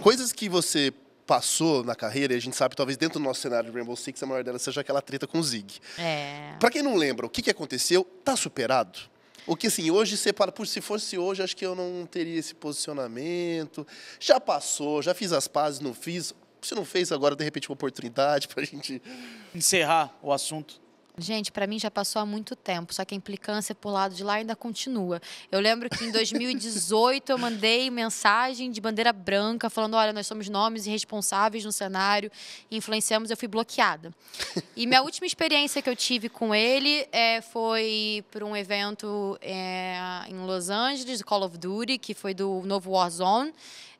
coisas que você passou na carreira, e a gente sabe, talvez dentro do nosso cenário de Rainbow Six, a maior delas seja aquela treta com o Zig. É. Pra quem não lembra, o que, que aconteceu, tá superado? O que, assim, hoje, separa, por se fosse hoje, acho que eu não teria esse posicionamento. Já passou, já fiz as pazes, não fiz. Se não fez agora, de repente, uma oportunidade pra gente... Encerrar o assunto. Gente, para mim já passou há muito tempo, só que a implicância por lado de lá ainda continua. Eu lembro que em 2018 eu mandei mensagem de bandeira branca falando: olha, nós somos nomes irresponsáveis no cenário, influenciamos, eu fui bloqueada. E minha última experiência que eu tive com ele é, foi para um evento é, em Los Angeles, Call of Duty, que foi do novo Warzone.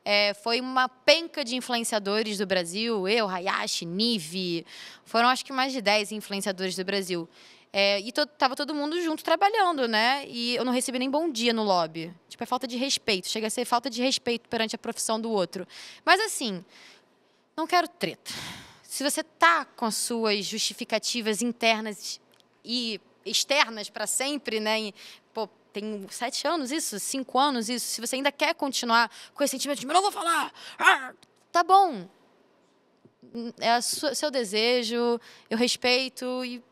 É, foi uma penca de influenciadores do Brasil. Eu, Hayashi, Nive. Foram acho que mais de 10 influenciadores do Brasil. É, e to, tava todo mundo junto trabalhando, né? E eu não recebi nem bom dia no lobby. Tipo, é falta de respeito. Chega a ser falta de respeito perante a profissão do outro. Mas assim, não quero treta. Se você tá com as suas justificativas internas e externas para sempre, né? E, pô, tem sete anos isso, cinco anos isso, se você ainda quer continuar com esse sentimento de não vou falar, ah, tá bom. É o seu desejo, eu respeito e...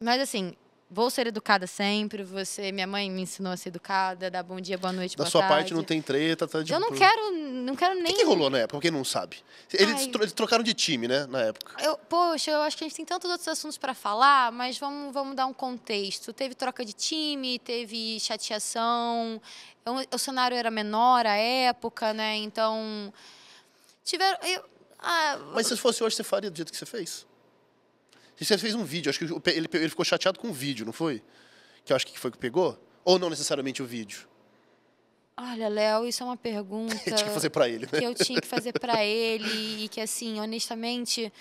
Mas assim, vou ser educada sempre. Você, minha mãe me ensinou a ser educada, dar bom dia, boa noite, da boa sua parte não tem treta, tá de Eu não quero, não quero nem. O que, que rolou na época? Quem não sabe? Eles, eles trocaram de time, né? Na época. Eu, poxa, eu acho que a gente tem tantos outros assuntos para falar, mas vamos, vamos dar um contexto. Teve troca de time, teve chateação, o, o cenário era menor à época, né? Então. Tiveram. eu- ah, Mas se fosse hoje, você faria do jeito que você fez? Você fez um vídeo, acho que ele, ele ficou chateado com o vídeo, não foi? Que eu acho que foi que pegou? Ou não necessariamente o vídeo? Olha, Léo, isso é uma pergunta. eu tinha que fazer para ele, né? Que eu tinha que fazer para ele e que, assim, honestamente,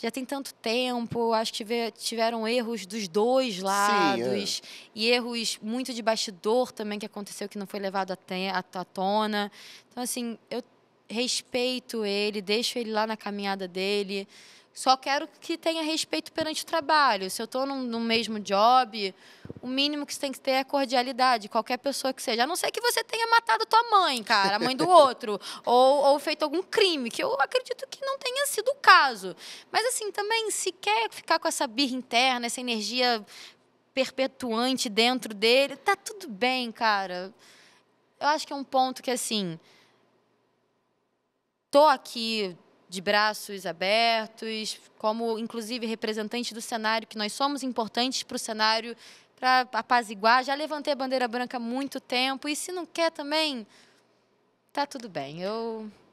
já tem tanto tempo, acho que tiveram erros dos dois lados Sim, é. e erros muito de bastidor também que aconteceu que não foi levado à tona. Então, assim, eu respeito ele, deixo ele lá na caminhada dele só quero que tenha respeito perante o trabalho. Se eu estou no mesmo job, o mínimo que você tem que ter é cordialidade, qualquer pessoa que seja. A não ser que você tenha matado tua mãe, cara, a mãe do outro, ou, ou, feito algum crime, que eu acredito que não tenha sido o caso. Mas, assim, também, se quer ficar com essa birra interna, essa energia perpetuante dentro dele, tá tudo bem, cara. Eu acho que é um ponto que, assim. Tô aqui de braços abertos, como inclusive representante do cenário, que nós somos importantes para o cenário, para apaziguar. Já levantei a bandeira branca há muito tempo e se não quer também, tá tudo bem. Eu